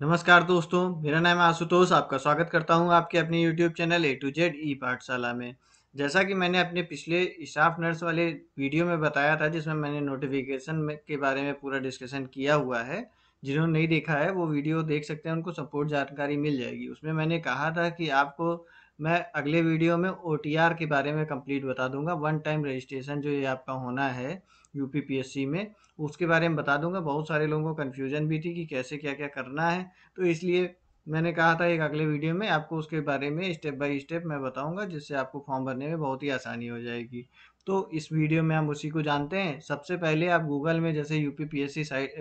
नमस्कार दोस्तों मेरा नाम है आशुतोष आपका स्वागत करता हूं आपके अपने YouTube channel A to Z e Pathshala में जैसा कि मैंने अपने पिछले स्टाफ नर्स वाले वीडियो में बताया था जिसमें मैंने नोटिफिकेशन में के बारे में पूरा डिस्कशन किया हुआ है जिन्होंने नहीं देखा है वो वीडियो देख सकते हैं उनको सपोर्ट जानकारी मिल जाएगी उसमें मैंने कहा था कि आपको मैं अगले वीडियो में ओ के बारे में कंप्लीट बता दूंगा वन टाइम रजिस्ट्रेशन जो ये आपका होना है यूपीपीएससी में उसके बारे में बता दूंगा बहुत सारे लोगों को कन्फ्यूजन भी थी कि कैसे क्या क्या करना है तो इसलिए मैंने कहा था एक अगले वीडियो में आपको उसके बारे में स्टेप बाय स्टेप मैं बताऊंगा जिससे आपको फॉर्म भरने में बहुत ही आसानी हो जाएगी तो इस वीडियो में हम उसी को जानते हैं सबसे पहले आप गूगल में जैसे यू पी साइट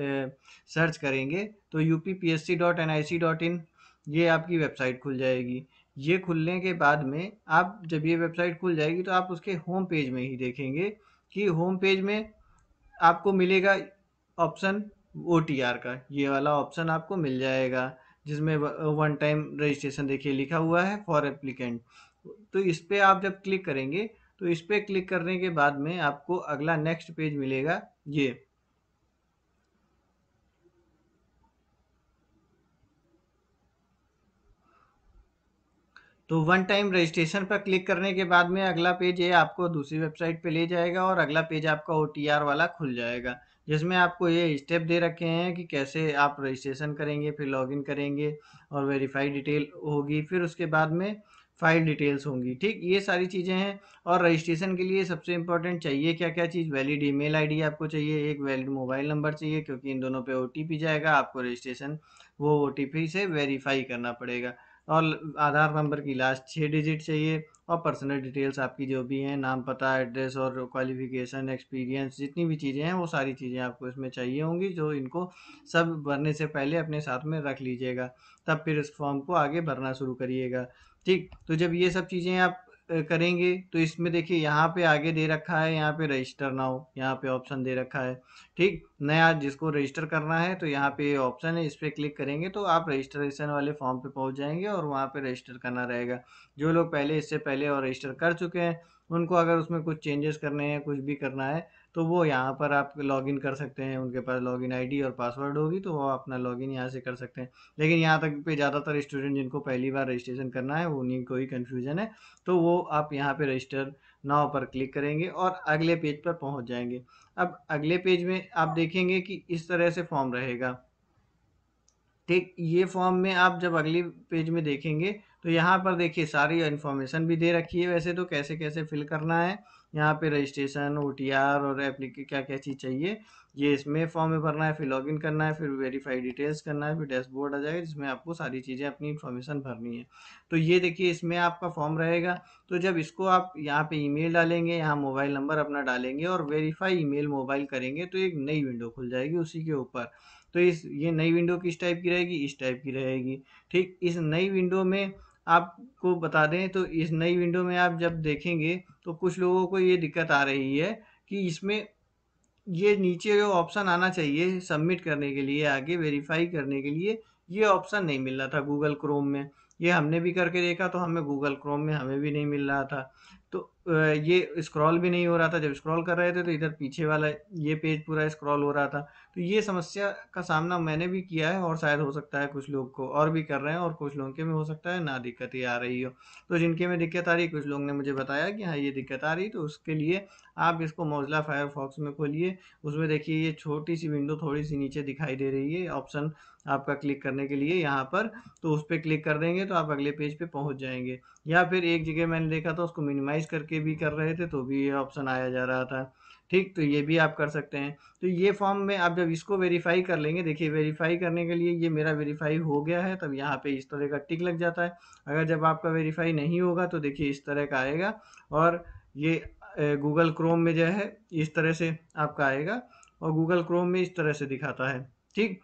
सर्च करेंगे तो यू पी ये आपकी वेबसाइट खुल जाएगी ये खुलने के बाद में आप जब ये वेबसाइट खुल जाएगी तो आप उसके होम पेज में ही देखेंगे कि होम पेज में आपको मिलेगा ऑप्शन ओ का ये वाला ऑप्शन आपको मिल जाएगा जिसमें वन टाइम रजिस्ट्रेशन देखिए लिखा हुआ है फॉर एप्लीकेंट तो इस पर आप जब क्लिक करेंगे तो इस पर क्लिक करने के बाद में आपको अगला नेक्स्ट पेज मिलेगा ये तो वन टाइम रजिस्ट्रेशन पर क्लिक करने के बाद में अगला पेज ये आपको दूसरी वेबसाइट पे ले जाएगा और अगला पेज आपका ओ वाला खुल जाएगा जिसमें आपको ये स्टेप दे रखे हैं कि कैसे आप रजिस्ट्रेशन करेंगे फिर लॉगिन करेंगे और वेरीफाई डिटेल होगी फिर उसके बाद में फाइल डिटेल्स होंगी ठीक ये सारी चीज़ें हैं और रजिस्ट्रेशन के लिए सबसे इंपॉर्टेंट चाहिए क्या क्या चीज़ वैलिड ईमेल आईडी आपको चाहिए एक वैलिड मोबाइल नंबर चाहिए क्योंकि इन दोनों पे ओटीपी जाएगा आपको रजिस्ट्रेशन वो ओटीपी से वेरीफाई करना पड़ेगा और आधार नंबर की लास्ट छः डिजिट चाहिए और पर्सनल डिटेल्स आपकी जो भी हैं नाम पता एड्रेस और क्वालिफिकेशन एक्सपीरियंस जितनी भी चीज़ें हैं वो सारी चीज़ें आपको इसमें चाहिए होंगी जो इनको सब भरने से पहले अपने साथ में रख लीजिएगा तब फिर इस फॉर्म को आगे भरना शुरू करिएगा ठीक तो जब ये सब चीज़ें आप करेंगे तो इसमें देखिए यहाँ पे आगे दे रखा है यहाँ पे रजिस्टर नाउ यहाँ पे ऑप्शन दे रखा है ठीक नया जिसको रजिस्टर करना है तो यहाँ पे ऑप्शन है इस पर क्लिक करेंगे तो आप रजिस्ट्रेशन वाले फॉर्म पे पहुँच जाएंगे और वहाँ पे रजिस्टर करना रहेगा जो लोग पहले इससे पहले और रजिस्टर कर चुके हैं उनको अगर उसमें कुछ चेंजेस करने हैं कुछ भी करना है तो वो यहाँ पर आप लॉगिन कर सकते हैं उनके पास लॉगिन आईडी और पासवर्ड होगी तो वो अपना लॉगिन यहाँ से कर सकते हैं लेकिन यहाँ तक पे ज़्यादातर स्टूडेंट जिनको पहली बार रजिस्ट्रेशन करना है उन्हीं को ही कन्फ्यूजन है तो वो आप यहाँ पर रजिस्टर नाव पर क्लिक करेंगे और अगले पेज पर पहुँच जाएंगे अब अगले पेज में आप देखेंगे कि इस तरह से फॉर्म रहेगा ठीक ये फॉर्म में आप जब अगली पेज में देखेंगे तो यहाँ पर देखिए सारी इन्फॉर्मेशन भी दे रखी है वैसे तो कैसे कैसे फिल करना है यहाँ पे रजिस्ट्रेशन ओ और एप्लीके क्या क्या चीज़ चाहिए ये इसमें फॉर्म में भरना है फिर लॉगिन करना है फिर वेरीफाई डिटेल्स करना है फिर डैशबोर्ड आ जाएगा जिसमें आपको सारी चीज़ें अपनी इन्फॉर्मेशन भरनी है तो ये देखिए इसमें आपका फॉर्म रहेगा तो जब इसको आप यहाँ पे ईमेल डालेंगे यहाँ मोबाइल नंबर अपना डालेंगे और वेरीफाई ईमेल मोबाइल करेंगे तो एक नई विंडो खुल जाएगी उसी के ऊपर तो इस ये नई विंडो किस टाइप की रहेगी इस टाइप की रहेगी ठीक इस नई विंडो में आपको बता दें तो इस नई विंडो में आप जब देखेंगे तो कुछ लोगों को ये दिक्कत आ रही है कि इसमें ये नीचे जो ऑप्शन आना चाहिए सबमिट करने के लिए आगे वेरीफाई करने के लिए ये ऑप्शन नहीं मिल रहा था गूगल क्रोम में ये हमने भी करके देखा तो हमें गूगल क्रोम में हमें भी नहीं मिल रहा था तो ये स्क्रॉल भी नहीं हो रहा था जब स्क्रॉल कर रहे थे तो इधर पीछे वाला ये पेज पूरा स्क्रॉल हो रहा था तो ये समस्या का सामना मैंने भी किया है और शायद हो सकता है कुछ लोग को और भी कर रहे हैं और कुछ लोगों के में हो सकता है ना दिक्कत ही आ रही हो तो जिनके में दिक्कत आ रही कुछ लोग ने मुझे बताया कि हाँ ये दिक्कत आ रही तो उसके लिए आप इसको मौजला फायरफॉक्स में खोलिए उसमें देखिए ये छोटी सी विंडो थोड़ी सी नीचे दिखाई दे रही है ऑप्शन आपका क्लिक करने के लिए यहाँ पर तो उस पर क्लिक कर देंगे तो आप अगले पेज पे पहुँच जाएंगे या फिर एक जगह मैंने देखा था उसको मिनिमाइज़ करके भी कर रहे थे तो भी ये ऑप्शन आया जा रहा था ठीक तो ये भी आप कर सकते हैं तो ये फॉर्म में आप जब इसको वेरीफाई कर लेंगे देखिए वेरीफाई करने के लिए ये मेरा वेरीफाई हो गया है तब यहाँ पे इस तरह का टिक लग जाता है अगर जब आपका वेरीफाई नहीं होगा तो देखिए इस तरह का आएगा और ये गूगल क्रोम में जो है इस तरह से आपका आएगा और गूगल क्रोम में इस तरह से दिखाता है ठीक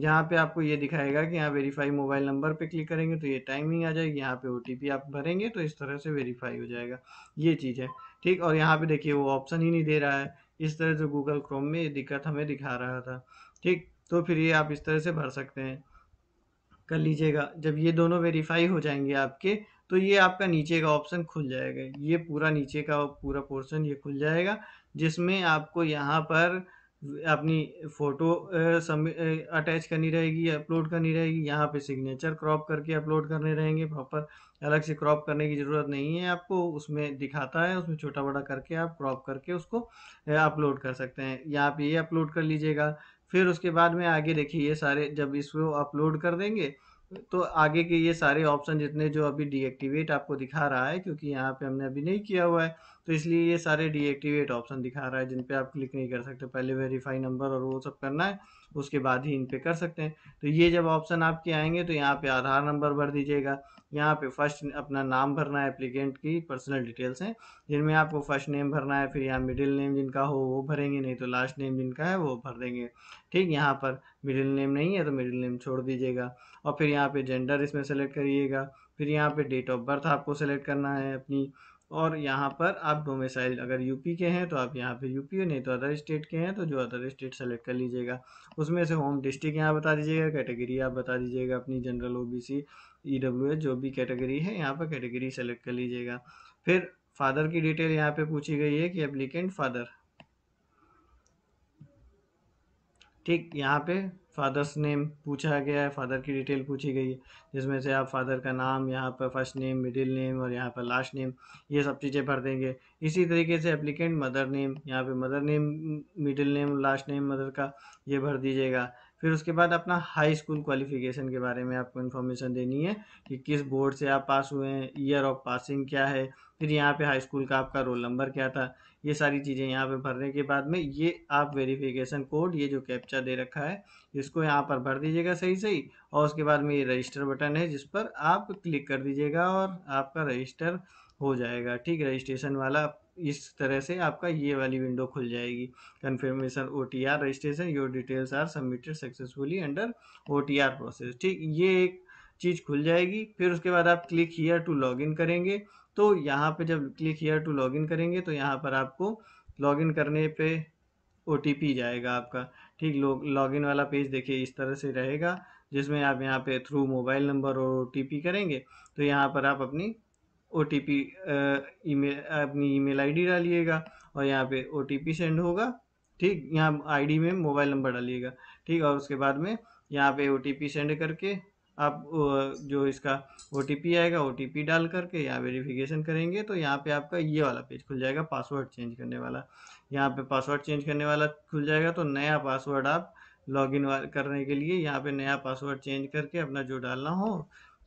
यहाँ पे आपको ये दिखाएगा कि यहाँ वेरीफाई मोबाइल नंबर पे क्लिक करेंगे तो ये टाइमिंग आ जाएगी यहाँ पे ओ आप भरेंगे तो इस तरह से वेरीफाई हो जाएगा ये चीज़ है ठीक और यहाँ पे देखिए वो ऑप्शन ही नहीं दे रहा है इस तरह से गूगल क्रोम में ये दिक्कत हमें दिखा रहा था ठीक तो फिर ये आप इस तरह से भर सकते हैं कर लीजिएगा जब ये दोनों वेरीफाई हो जाएंगे आपके तो ये आपका नीचे का ऑप्शन खुल जाएगा ये पूरा नीचे का पूरा पोर्सन ये खुल जाएगा जिसमें आपको यहाँ पर अपनी फ़ोटो सब अटैच करनी रहेगी अपलोड करनी रहेगी यहाँ पे सिग्नेचर क्रॉप करके अपलोड करने रहेंगे प्रॉपर अलग से क्रॉप करने की ज़रूरत नहीं है आपको उसमें दिखाता है उसमें छोटा बड़ा करके आप क्रॉप करके उसको अपलोड कर सकते हैं यहाँ पे ये अपलोड कर लीजिएगा फिर उसके बाद में आगे देखिए ये सारे जब इसको अपलोड कर देंगे तो आगे के ये सारे ऑप्शन जितने जो अभी डीएक्टिवेट आपको दिखा रहा है क्योंकि यहाँ पे हमने अभी नहीं किया हुआ है तो इसलिए ये सारे डीएक्टिवेट ऑप्शन दिखा रहा है जिन पे आप क्लिक नहीं कर सकते पहले वेरीफाई नंबर और वो सब करना है उसके बाद ही इन पे कर सकते हैं तो ये जब ऑप्शन आपके आएंगे तो यहाँ पे आधार नंबर भर दीजिएगा यहाँ पे फर्स्ट अपना नाम भरना है एप्लीकेंट की पर्सनल डिटेल्स हैं जिनमें आपको फर्स्ट नेम भरना है फिर यहाँ मिडिल नेम जिनका हो वो भरेंगे नहीं तो लास्ट नेम जिनका है वो भर देंगे ठीक यहाँ पर मिडिल नेम नहीं है तो मिडिल नेम छोड़ दीजिएगा और फिर यहाँ पर जेंडर इसमें सेलेक्ट करिएगा फिर यहाँ पर डेट ऑफ बर्थ आपको सेलेक्ट करना है अपनी और यहाँ पर आप डोमिसाइल अगर यूपी के हैं तो आप यहाँ पे यूपी नहीं तो अदर स्टेट के हैं तो जो अदर स्टेट सेलेक्ट कर लीजिएगा उसमें से होम डिस्ट्रिक्ट यहाँ बता दीजिएगा कैटेगरी आप बता दीजिएगा अपनी जनरल ओबीसी ईडब्ल्यूएस जो भी कैटेगरी है यहाँ पर कैटेगरी सेलेक्ट कर लीजिएगा फिर फादर की डिटेल यहाँ पर पूछी गई है कि एप्लीकेंट फादर ठीक यहाँ पे फादर्स नेम पूछा गया है फादर की डिटेल पूछी गई है जिसमें से आप फादर का नाम यहाँ पर फर्स्ट नेम मिडिल नेम और यहाँ पर लास्ट नेम ये सब चीज़ें भर देंगे इसी तरीके से एप्लीकेंट मदर नेम यहाँ पे mother name middle name last name mother का ये भर दीजिएगा फिर उसके बाद अपना हाई स्कूल क्वालिफिकेशन के बारे में आपको इन्फॉर्मेशन देनी है कि किस बोर्ड से आप पास हुए हैं ईयर ऑफ पासिंग क्या है फिर यहाँ पे हाई स्कूल का आपका रोल नंबर क्या था ये सारी चीज़ें यहाँ पे भरने के बाद में ये आप वेरिफिकेशन कोड ये जो कैप्चा दे रखा है इसको यहाँ पर भर दीजिएगा सही सही और उसके बाद में ये रजिस्टर बटन है जिस पर आप क्लिक कर दीजिएगा और आपका रजिस्टर हो जाएगा ठीक रजिस्ट्रेशन वाला इस तरह से आपका ये वाली विंडो खुल जाएगी confirmation O T R registration your details are submitted successfully under O T R process ठीक ये एक चीज़ खुल जाएगी फिर उसके बाद आप click here to log in करेंगे तो यहाँ पे जब click here to log in करेंगे तो यहाँ पर आपको लॉग इन करने पे ओ जाएगा आपका ठीक लॉग लॉगिन वाला पेज देखिए इस तरह से रहेगा जिसमें आप यहाँ पे थ्रू मोबाइल नंबर और ओ करेंगे तो यहाँ पर आप अपनी ओ टी पी अपनी ई मेल आई डी डालिएगा और यहाँ पे ओ टी पी सेंड होगा ठीक यहाँ आई डी में मोबाइल नंबर डालिएगा ठीक और उसके बाद में यहाँ पे ओ टी पी सेंड करके आप जो इसका ओ टी पी आएगा ओ टी पी डाल करके यहाँ वेरिफिकेशन करेंगे तो यहाँ पे आपका ये वाला पेज खुल जाएगा पासवर्ड चेंज करने वाला यहाँ पे पासवर्ड चेंज करने वाला खुल जाएगा तो नया पासवर्ड आप लॉगिन करने के लिए यहाँ पे नया पासवर्ड चेंज करके अपना जो डालना हो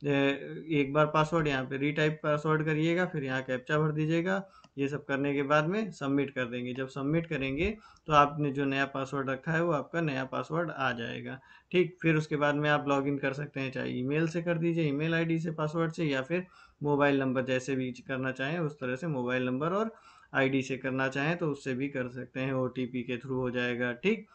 एक बार पासवर्ड यहाँ पे रीटाइप पासवर्ड करिएगा फिर यहाँ कैप्चा भर दीजिएगा ये सब करने के बाद में सबमिट कर देंगे जब सबमिट करेंगे तो आपने जो नया पासवर्ड रखा है वो आपका नया पासवर्ड आ जाएगा ठीक फिर उसके बाद में आप लॉगिन कर सकते हैं चाहे ईमेल से कर दीजिए ईमेल आईडी से पासवर्ड से या फिर मोबाइल नंबर जैसे भी करना चाहें उस तरह से मोबाइल नंबर और आई से करना चाहें तो उससे भी कर सकते हैं ओ के थ्रू हो जाएगा ठीक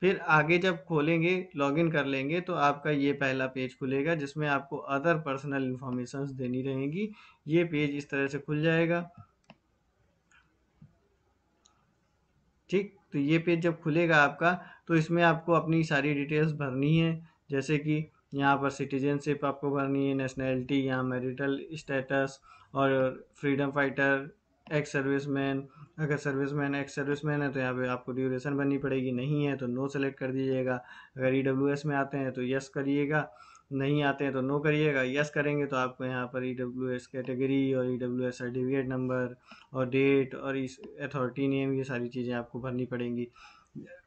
फिर आगे जब खोलेंगे लॉगिन कर लेंगे तो आपका ये पहला पेज खुलेगा जिसमें आपको अदर पर्सनल इन्फॉर्मेशन देनी रहेगी ये पेज इस तरह से खुल जाएगा ठीक तो ये पेज जब खुलेगा आपका तो इसमें आपको अपनी सारी डिटेल्स भरनी है जैसे कि यहाँ पर सिटीजनशिप आपको भरनी है नेशनैलिटी यहाँ मेरिटल स्टेटस और freedom fighter ex service man अगर service man ex service man है तो यहाँ पे आपको ड्यूरेशन बननी पड़ेगी नहीं है तो नो सेलेक्ट कर दीजिएगा अगर ई डब्ल्यू एस में आते हैं तो यस करिएगा नहीं आते हैं तो नो करिएगा यस करेंगे तो आपको यहाँ पर ई डब्ल्यू एस कैटेगरी और E W S certificate number और डेट और इस अथॉरिटी नेम ये सारी चीज़ें आपको भरनी पड़ेंगी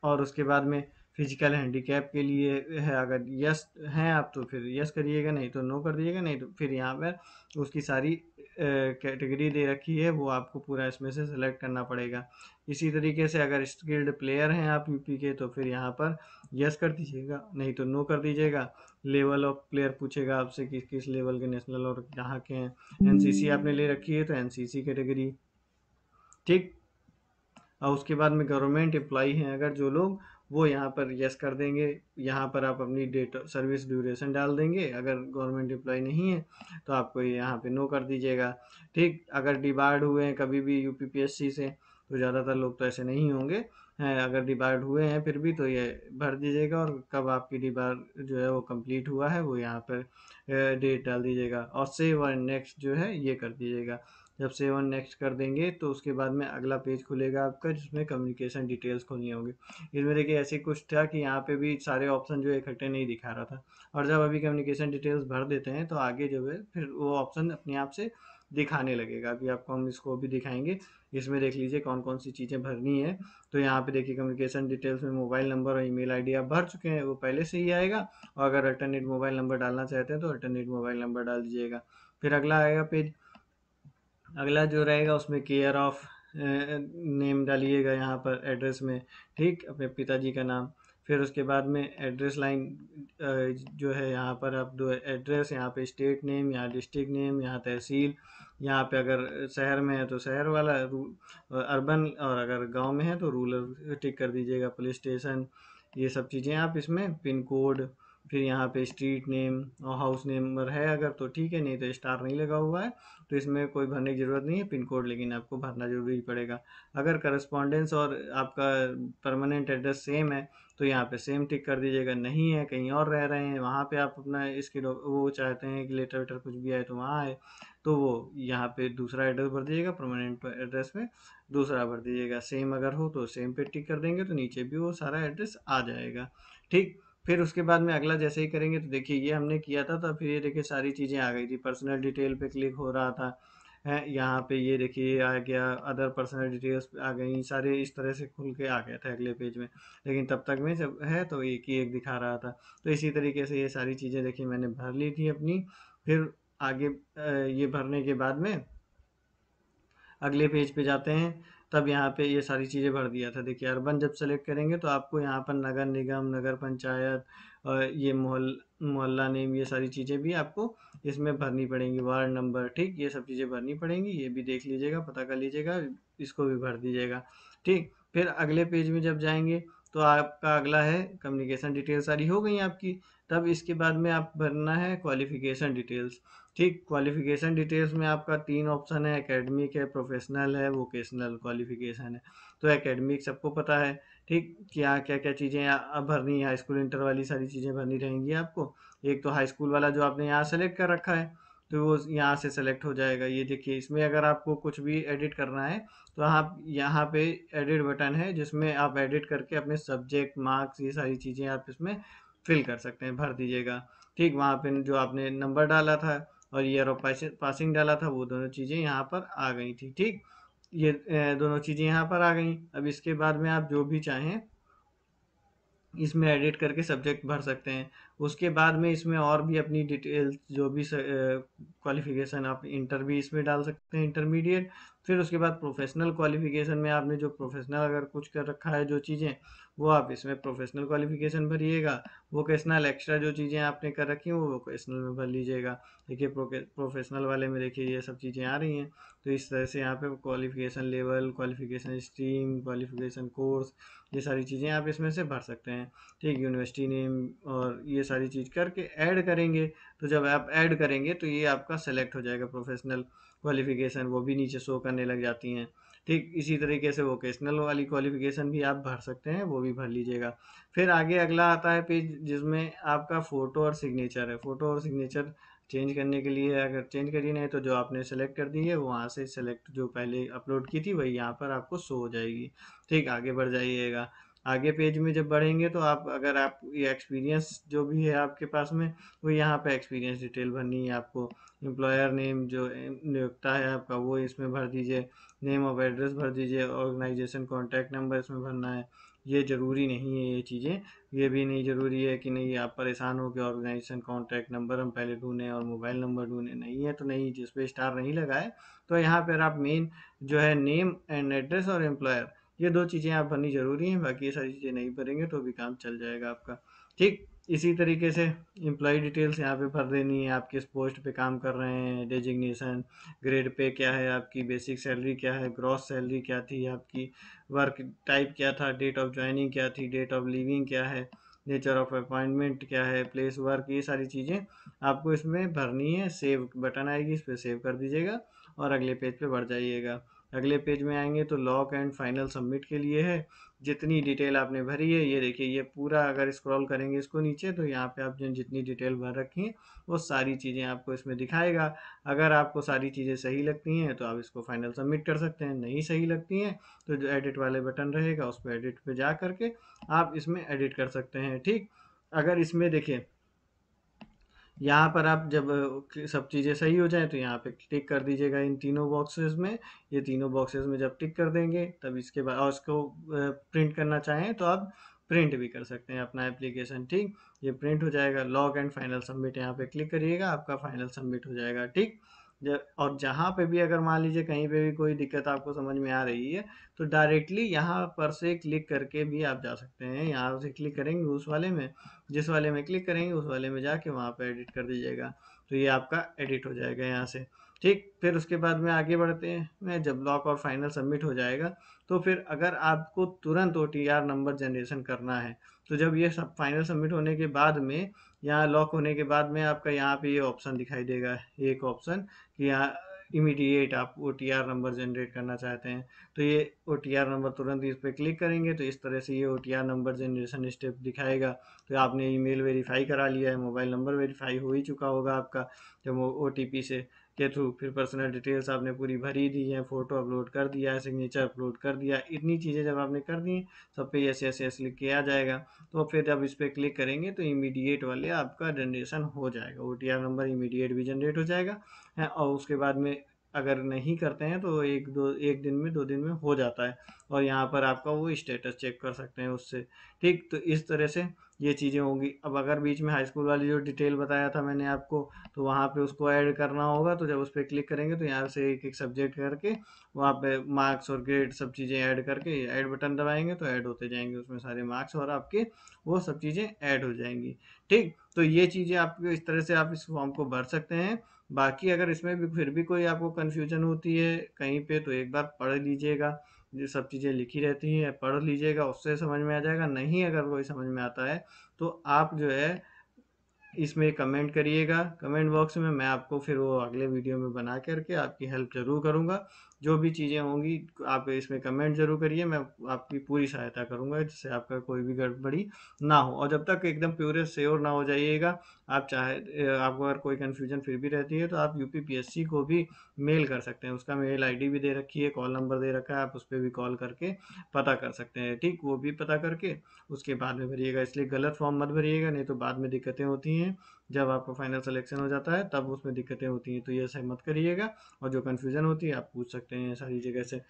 और उसके बाद में फिजिकल हैंडीकैप के लिए है अगर यस हैं आप तो फिर यस करिएगा नहीं तो नो कर दीजिएगा नहीं तो फिर यहाँ पर उसकी सारी कैटेगरी दे रखी है वो आपको पूरा इसमें से सेलेक्ट करना पड़ेगा इसी तरीके से अगर स्किल्ड प्लेयर हैं आप यूपी के तो फिर यहाँ पर यस कर दीजिएगा नहीं तो नो कर दीजिएगा लेवल ऑफ प्लेयर पूछेगा आपसे किस किस लेवल के नेशनल और कहाँ के हैं एन आपने ले रखी है तो एन कैटेगरी ठीक और उसके बाद में गवर्नमेंट एम्प्लॉई हैं अगर जो लोग वो यहाँ पर यस कर देंगे यहाँ पर आप अपनी डेट सर्विस ड्यूरेशन डाल देंगे अगर गवर्नमेंट एम्प्लॉय नहीं है तो आपको यहाँ पे नो कर दीजिएगा ठीक अगर डिबार्ड हुए हैं कभी भी यू से तो ज़्यादातर लोग तो ऐसे नहीं होंगे अगर डिबार्ड हुए हैं फिर भी तो ये भर दीजिएगा और कब आपकी डिबार जो है वो कंप्लीट हुआ है वो यहाँ पर डेट डाल दीजिएगा और सेव और नेक्स्ट जो है ये कर दीजिएगा जब सेवन नेक्स्ट कर देंगे तो उसके बाद में अगला पेज खुलेगा आपका जिसमें कम्युनिकेशन डिटेल्स खोलनी होगी इसमें देखिए ऐसे कुछ था कि यहाँ पे भी सारे ऑप्शन जो इकट्ठे नहीं दिखा रहा था और जब अभी कम्युनिकेशन डिटेल्स भर देते हैं तो आगे जो है फिर वो ऑप्शन अपने आप से दिखाने लगेगा अभी आपको हम इसको भी दिखाएंगे इसमें देख लीजिए कौन कौन सी चीज़ें भरनी है तो यहाँ पे देखिए कम्युनिकेशन डिटेल्स में मोबाइल नंबर और ईमेल आईडी आप भर चुके हैं वो पहले से ही आएगा और अगर अल्टरनेट मोबाइल नंबर डालना चाहते हैं तो अल्टरनेट मोबाइल नंबर डाल दीजिएगा फिर अगला आएगा पेज अगला जो रहेगा उसमें केयर ऑफ नेम डालिएगा यहाँ पर एड्रेस में ठीक अपने पिताजी का नाम फिर उसके बाद में एड्रेस लाइन जो है यहाँ पर आप दो एड्रेस यहाँ पे स्टेट नेम यहाँ डिस्ट्रिक्ट नेम यहाँ तहसील यहाँ पे अगर शहर में है तो शहर वाला अर्बन और अगर गांव में है तो रूरल टिक कर दीजिएगा पुलिस स्टेशन ये सब चीज़ें आप इसमें पिन कोड फिर यहाँ पे स्ट्रीट नेम और हाउस नंबर है अगर तो ठीक है नहीं तो स्टार नहीं लगा हुआ है तो इसमें कोई भरने की ज़रूरत नहीं है पिन कोड लेकिन आपको भरना जरूरी पड़ेगा अगर करस्पॉन्डेंस और आपका परमानेंट एड्रेस सेम है तो यहाँ पे सेम टिक कर दीजिएगा नहीं है कहीं और रह रहे हैं वहाँ पे आप अपना इसके वो चाहते हैं कि लेटर वेटर कुछ भी आए तो वहाँ आए तो वो यहाँ पे दूसरा एड्रेस भर दीजिएगा परमानेंट एड्रेस में दूसरा भर दीजिएगा सेम अगर हो तो सेम पे टिक कर देंगे तो नीचे भी वो सारा एड्रेस आ जाएगा ठीक फिर उसके बाद में अगला जैसे ही करेंगे तो देखिए ये हमने किया था तो फिर ये देखिए सारी चीज़ें आ गई थी पर्सनल डिटेल पे क्लिक हो रहा था है यहाँ पे ये देखिए आ गया अदर पर्सनल डिटेल्स आ गई सारे इस तरह से खुल के आ गया था अगले पेज में लेकिन तब तक में जब है तो एक ही एक दिखा रहा था तो इसी तरीके से ये सारी चीज़ें देखिए मैंने भर ली थी अपनी फिर आगे ये भरने के बाद में अगले पेज पे जाते हैं तब यहाँ पे ये सारी चीज़ें भर दिया था देखिए अर्बन जब सेलेक्ट करेंगे तो आपको यहाँ पर नगर निगम नगर पंचायत और ये मोहल मोहल्ला नेम ये सारी चीज़ें भी आपको इसमें भरनी पड़ेंगी वार्ड नंबर ठीक ये सब चीज़ें भरनी पड़ेंगी ये भी देख लीजिएगा पता कर लीजिएगा इसको भी भर दीजिएगा ठीक फिर अगले पेज में जब जाएंगे तो आपका अगला है कम्युनिकेशन डिटेल सारी हो गई आपकी तब इसके बाद में आप भरना है क्वालिफिकेशन डिटेल्स ठीक क्वालिफिकेशन डिटेल्स में आपका तीन ऑप्शन है एकेडमिक है प्रोफेशनल है वोकेशनल क्वालिफिकेशन है तो एकेडमिक सबको पता है ठीक क्या क्या क्या चीज़ें अब भरनी है हाई स्कूल इंटर वाली सारी चीज़ें भरनी रहेंगी आपको एक तो हाई स्कूल वाला जो आपने यहाँ सेलेक्ट कर रखा है तो वो यहाँ से सेलेक्ट हो जाएगा ये देखिए इसमें अगर आपको कुछ भी एडिट करना है तो आप यहाँ पे एडिट बटन है जिसमें आप एडिट करके अपने सब्जेक्ट मार्क्स ये सारी चीज़ें आप इसमें फिल कर सकते हैं भर दीजिएगा ठीक वहाँ पे जो आपने नंबर डाला था और ईयर ऑफ पासिंग डाला था वो दोनों चीज़ें यहाँ पर आ गई थी ठीक ये दोनों चीज़ें यहाँ पर आ गई अब इसके बाद में आप जो भी चाहें इसमें एडिट करके सब्जेक्ट भर सकते हैं उसके बाद में इसमें और भी अपनी डिटेल्स जो भी क्वालिफिकेशन आप इंटर भी इसमें डाल सकते हैं इंटरमीडिएट फिर उसके बाद प्रोफेशनल क्वालिफिकेशन में आपने जो प्रोफेशनल अगर कुछ कर रखा है जो चीज़ें वो आप इसमें प्रोफेशनल क्वालिफिकेशन भरिएगा वोकेशनल एक्स्ट्रा जो चीज़ें आपने कर रखी हैं वो वोकेशनल में भर लीजिएगा देखिए प्रोफेशनल वाले में देखिए ये सब चीज़ें आ रही हैं तो इस तरह से यहाँ पे qualification level qualification stream qualification course ये सारी चीज़ें आप इसमें से भर सकते हैं ठीक यूनिवर्सिटी नेम और ये सारी चीज़ करके ऐड करेंगे तो जब आप ऐड करेंगे तो ये आपका सेलेक्ट हो जाएगा प्रोफेशनल क्वालिफिकेशन वो भी नीचे शो करने लग जाती हैं ठीक इसी तरीके से वोकेशनल वाली क्वालिफिकेशन भी आप भर सकते हैं वो भी भर लीजिएगा फिर आगे अगला आता है पेज जिसमें आपका फ़ोटो और सिग्नेचर है फ़ोटो और सिग्नेचर चेंज करने के लिए अगर चेंज करिए नहीं तो जो आपने सेलेक्ट कर दी है वहाँ से सेलेक्ट जो पहले अपलोड की थी वही यहाँ पर आपको शो हो जाएगी ठीक आगे बढ़ जाइएगा आगे पेज में जब बढ़ेंगे तो आप अगर आप ये एक्सपीरियंस जो भी है आपके पास में वो यहाँ पे एक्सपीरियंस डिटेल भरनी है आपको एम्प्लॉयर नेम जो नियोक्ता है आपका वो इसमें भर दीजिए नेम ऑफ एड्रेस भर दीजिए ऑर्गेनाइजेशन कॉन्टैक्ट नंबर इसमें भरना है ये ज़रूरी नहीं है ये चीज़ें ये भी नहीं ज़रूरी है कि नहीं आप परेशान हो कि ऑर्गेनाइजेशन कॉन्टैक्ट नंबर हम पहले ढूंढें और मोबाइल नंबर ढूंढें नहीं है तो नहीं जिस स्टार नहीं लगाए तो यहाँ पर आप मेन जो है नेम एंड एड्रेस और एम्प्लॉयर ये दो चीज़ें आप भरनी ज़रूरी हैं बाकी ये सारी चीज़ें नहीं भरेंगे तो भी काम चल जाएगा आपका ठीक इसी तरीके से एम्प्लॉय डिटेल्स यहाँ पे भर देनी है आप किस पोस्ट पे काम कर रहे हैं डेजिग्नेशन ग्रेड पे क्या है आपकी बेसिक सैलरी क्या है ग्रॉस सैलरी क्या थी आपकी वर्क टाइप क्या था डेट ऑफ ज्वाइनिंग क्या थी डेट ऑफ लिविंग क्या है नेचर ऑफ अपॉइंटमेंट क्या है प्लेस वर्क ये सारी चीज़ें आपको इसमें भरनी है सेव बटन आएगी इस पर सेव कर दीजिएगा और अगले पेज पे बढ़ जाइएगा अगले पेज में आएंगे तो लॉक एंड फाइनल सबमिट के लिए है जितनी डिटेल आपने भरी है ये देखिए ये पूरा अगर स्क्रॉल करेंगे इसको नीचे तो यहाँ पे आप जो जितनी डिटेल भर रखी हैं वो सारी चीज़ें आपको इसमें दिखाएगा अगर आपको सारी चीज़ें सही लगती हैं तो आप इसको फाइनल सबमिट कर सकते हैं नहीं सही लगती हैं तो जो एडिट वाले बटन रहेगा उस पर एडिट पर जा करके आप इसमें एडिट कर सकते हैं ठीक अगर इसमें देखिए यहाँ पर आप जब सब चीज़ें सही हो जाए तो यहाँ पे टिक कर दीजिएगा इन तीनों बॉक्सेस में ये तीनों बॉक्सेस में जब टिक कर देंगे तब इसके बाद और इसको प्रिंट करना चाहें तो आप प्रिंट भी कर सकते हैं अपना एप्लीकेशन ठीक ये प्रिंट हो जाएगा लॉग एंड फाइनल सबमिट यहाँ पे क्लिक करिएगा आपका फाइनल सबमिट हो जाएगा ठीक और जहाँ पे भी अगर मान लीजिए कहीं पे भी कोई दिक्कत आपको समझ में आ रही है तो डायरेक्टली यहाँ पर से क्लिक करके भी आप जा सकते हैं यहाँ से क्लिक करेंगे उस वाले में जिस वाले में क्लिक करेंगे उस वाले में जाके वहाँ पर एडिट कर दीजिएगा तो ये आपका एडिट हो जाएगा यहाँ से ठीक फिर उसके बाद में आगे बढ़ते हैं मैं जब ब्लॉक और फाइनल सबमिट हो जाएगा तो फिर अगर आपको तुरंत ओ नंबर जनरेशन करना है तो जब ये सब फाइनल सबमिट होने के बाद में यहाँ लॉक होने के बाद में आपका यहाँ पे ये यह ऑप्शन दिखाई देगा एक ऑप्शन कि यहाँ इमीडिएट आप O T R number generate करना चाहते हैं तो ये ओ टी आर नंबर तुरंत इस पर क्लिक करेंगे तो इस तरह से ये O T R number generation step दिखाएगा तो आपने ईमेल वेरीफाई करा लिया है मोबाइल नंबर वेरीफाई हो ही चुका होगा आपका जब ओ टी पी से के थ्रू फिर पर्सनल डिटेल्स आपने पूरी भरी दी है फ़ोटो अपलोड कर दिया है सिग्नेचर अपलोड कर दिया इतनी चीज़ें जब आपने कर दी सब पे यस यस यस लिख के आ जाएगा तो फिर जब इस पर क्लिक करेंगे तो इमीडिएट वाले आपका जनरेशन हो जाएगा ओ नंबर इमीडिएट भी जनरेट हो जाएगा और उसके बाद में अगर नहीं करते हैं तो एक दो एक दिन में दो दिन में हो जाता है और यहाँ पर आपका वो स्टेटस चेक कर सकते हैं उससे ठीक तो इस तरह से ये चीज़ें होंगी अब अगर बीच में हाई स्कूल वाली जो डिटेल बताया था मैंने आपको तो वहाँ पे उसको ऐड करना होगा तो जब उस पर क्लिक करेंगे तो यहाँ से एक एक सब्जेक्ट करके वहाँ पे मार्क्स और ग्रेड सब चीज़ें ऐड करके ऐड बटन दबाएंगे तो ऐड होते जाएंगे उसमें सारे मार्क्स और आपके वो सब चीज़ें ऐड हो जाएंगी ठीक तो ये चीज़ें आप इस तरह से आप इस फॉर्म को भर सकते हैं बाकी अगर इसमें भी फिर भी कोई आपको कन्फ्यूजन होती है कहीं पे तो एक बार पढ़ लीजिएगा ये सब चीज़ें लिखी रहती हैं पढ़ लीजिएगा उससे समझ में आ जाएगा नहीं अगर कोई समझ में आता है तो आप जो है इसमें कमेंट करिएगा कमेंट बॉक्स में मैं आपको फिर वो अगले वीडियो में बना करके आपकी हेल्प ज़रूर करूँगा जो भी चीज़ें होंगी आप इसमें कमेंट ज़रूर करिए मैं आपकी पूरी सहायता करूँगा जिससे आपका कोई भी गड़बड़ी ना हो और जब तक एकदम प्योर श्योर ना हो जाइएगा आप चाहे आपको अगर कोई कन्फ्यूजन फिर भी रहती है तो आप यू को भी मेल कर सकते हैं उसका मेल आई भी दे रखी है कॉल नंबर दे रखा है आप उस पर भी कॉल करके पता कर सकते हैं ठीक वो भी पता करके उसके बाद में भरिएगा इसलिए गलत फॉर्म मत भरिएगा नहीं तो बाद में दिक्कतें होती हैं जब आपका फाइनल सिलेक्शन हो जाता है तब उसमें दिक्कतें होती हैं तो ये सहमत करिएगा और जो कन्फ्यूज़न होती है आप पूछ सकते हैं सारी जगह से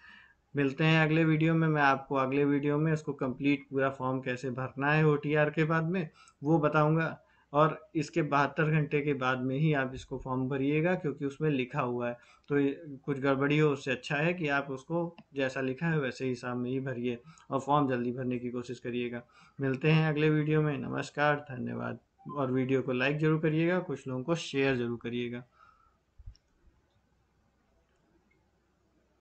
मिलते हैं अगले वीडियो में मैं आपको अगले वीडियो में इसको कंप्लीट पूरा फॉर्म कैसे भरना है ओ के बाद में वो बताऊँगा और इसके बहत्तर घंटे के बाद में ही आप इसको फॉर्म भरिएगा क्योंकि उसमें लिखा हुआ है तो कुछ गड़बड़ी हो उससे अच्छा है कि आप उसको जैसा लिखा है वैसे हिसाब में ही भरिए और फॉर्म जल्दी भरने की कोशिश करिएगा मिलते हैं अगले वीडियो में नमस्कार धन्यवाद और वीडियो को लाइक ज़रूर करिएगा कुछ लोगों को शेयर ज़रूर करिएगा